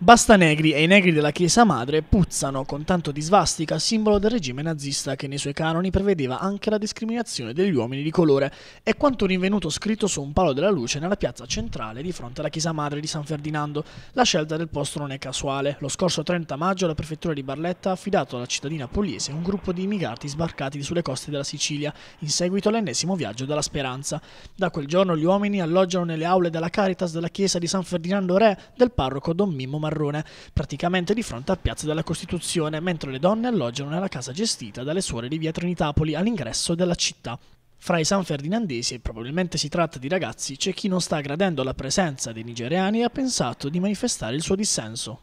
Basta negri e i negri della Chiesa Madre puzzano con tanto di svastica, simbolo del regime nazista che nei suoi canoni prevedeva anche la discriminazione degli uomini di colore. È quanto rinvenuto scritto su un palo della luce nella piazza centrale di fronte alla Chiesa Madre di San Ferdinando. La scelta del posto non è casuale. Lo scorso 30 maggio la prefettura di Barletta ha affidato alla cittadina pugliese un gruppo di immigrati sbarcati sulle coste della Sicilia, in seguito all'ennesimo viaggio della Speranza. Da quel giorno gli uomini alloggiano nelle aule della Caritas della Chiesa di San Ferdinando Re del parroco Don Mimmo Mar- marrone, praticamente di fronte a Piazza della Costituzione, mentre le donne alloggiano nella casa gestita dalle suore di via Trinitapoli all'ingresso della città. Fra i sanferdinandesi, e probabilmente si tratta di ragazzi, c'è chi non sta gradendo la presenza dei nigeriani e ha pensato di manifestare il suo dissenso.